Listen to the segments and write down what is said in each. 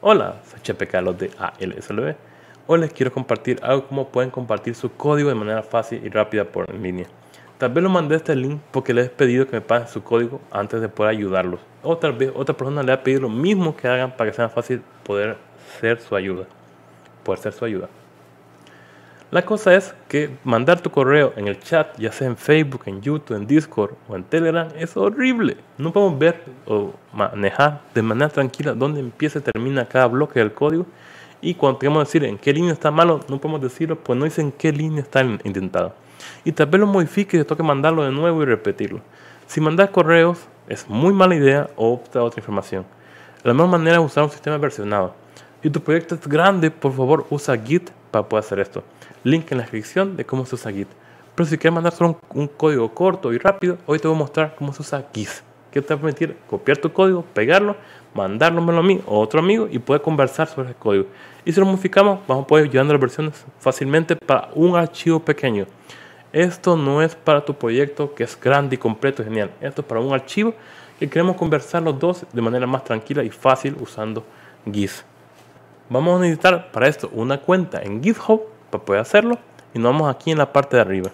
Hola, soy Chepe de ALSLB. Hoy les quiero compartir algo como pueden compartir su código de manera fácil y rápida por línea. Tal vez lo mandé este link porque les he pedido que me pasen su código antes de poder ayudarlos. O tal vez otra persona le ha pedido lo mismo que hagan para que sea fácil poder ser su ayuda. Poder ser su ayuda. La cosa es que mandar tu correo en el chat, ya sea en Facebook, en YouTube, en Discord o en Telegram, es horrible. No podemos ver o manejar de manera tranquila dónde empieza y termina cada bloque del código. Y cuando queremos decir en qué línea está malo, no podemos decirlo, pues no dicen en qué línea está intentado. Y tal vez lo modifique y te toque mandarlo de nuevo y repetirlo. Si mandas correos, es muy mala idea o opta otra información. La mejor manera es usar un sistema versionado y tu proyecto es grande, por favor usa Git para poder hacer esto. Link en la descripción de cómo se usa Git. Pero si quieres mandar solo un, código corto y rápido, hoy te voy a mostrar cómo se usa Git. Que te va a permitir copiar tu código, pegarlo, mandármelo a mí o a otro amigo y poder conversar sobre el código. Y si lo modificamos, vamos a poder llevando las versiones fácilmente para un archivo pequeño. Esto no es para tu proyecto que es grande y completo y genial. Esto es para un archivo que queremos conversar los dos de manera más tranquila y fácil usando Git. Vamos a necesitar para esto una cuenta en GitHub para poder hacerlo. Y nos vamos aquí en la parte de arriba.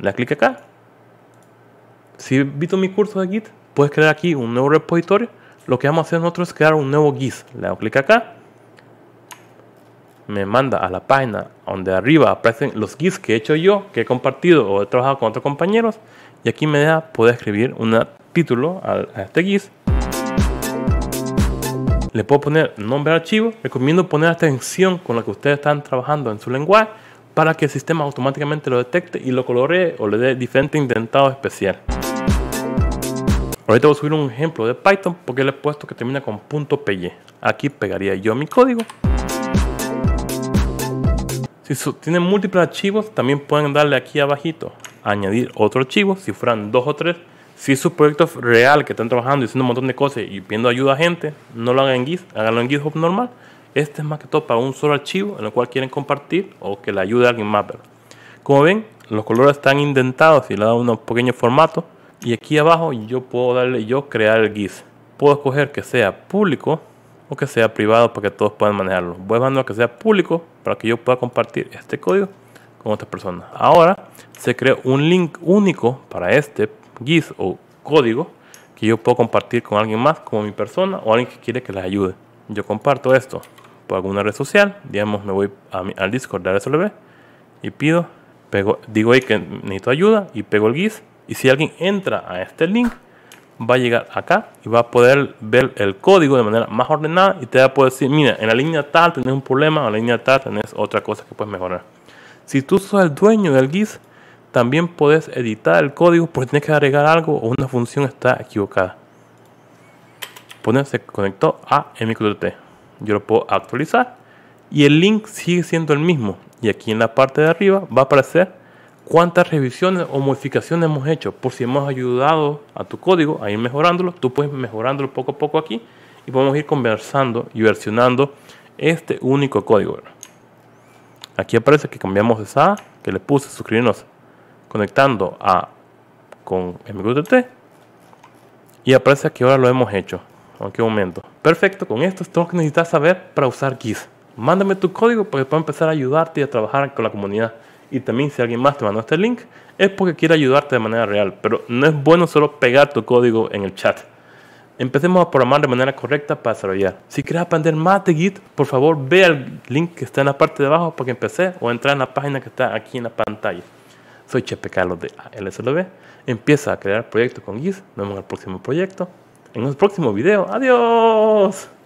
La clic acá. Si visto mi curso de Git, puedes crear aquí un nuevo repositorio. Lo que vamos a hacer nosotros es crear un nuevo Git. Le hago clic acá. Me manda a la página donde arriba aparecen los gis que he hecho yo, que he compartido o he trabajado con otros compañeros. Y aquí me deja poder escribir un título a, a este Git le puedo poner nombre de archivo. Recomiendo poner atención con la que ustedes están trabajando en su lenguaje para que el sistema automáticamente lo detecte y lo coloree o le dé diferente intentado especial. Ahorita voy a subir un ejemplo de Python porque le he puesto que termina con .py. Aquí pegaría yo mi código. Si tienen múltiples archivos, también pueden darle aquí abajito añadir otro archivo. Si fueran dos o tres, si es su proyecto real que están trabajando y haciendo un montón de cosas y pidiendo ayuda a gente, no lo hagan en GIS, háganlo en GitHub normal. Este es más que todo para un solo archivo en el cual quieren compartir o que le ayude a alguien más. como ven, los colores están indentados y le da unos pequeños formatos. Y aquí abajo yo puedo darle, yo crear el GIS. Puedo escoger que sea público o que sea privado para que todos puedan manejarlo. Voy mandando a que sea público para que yo pueda compartir este código con otras personas. Ahora se crea un link único para este GIS o código que yo puedo compartir con alguien más como mi persona o alguien que quiere que les ayude. Yo comparto esto por alguna red social, digamos me voy a al Discord de RSLB y pido, pego, digo ahí que necesito ayuda y pego el GIS y si alguien entra a este link va a llegar acá y va a poder ver el código de manera más ordenada y te va a poder decir, mira, en la línea tal tenés un problema, en la línea tal tenés otra cosa que puedes mejorar. Si tú sos el dueño del GIS, también puedes editar el código porque tienes que agregar algo o una función está equivocada. ponerse conectado conectó a MQTT. Yo lo puedo actualizar y el link sigue siendo el mismo. Y aquí en la parte de arriba va a aparecer cuántas revisiones o modificaciones hemos hecho. Por si hemos ayudado a tu código a ir mejorándolo, tú puedes mejorándolo poco a poco aquí y podemos ir conversando y versionando este único código. Aquí aparece que cambiamos esa, que le puse suscribirnos conectando a con MQTT y aparece que ahora lo hemos hecho. aunque qué momento? Perfecto, con esto es todo que necesitas saber para usar Git. Mándame tu código porque puedo empezar a ayudarte y a trabajar con la comunidad. Y también si alguien más te mandó este link es porque quiere ayudarte de manera real. Pero no es bueno solo pegar tu código en el chat. Empecemos a programar de manera correcta para desarrollar. Si quieres aprender más de Git, por favor ve al link que está en la parte de abajo para que empecé o entra en la página que está aquí en la pantalla. Soy Chepe Carlos de ALSLB. Empieza a crear proyectos con GIS. Nos vemos en el próximo proyecto. En el próximo video. Adiós.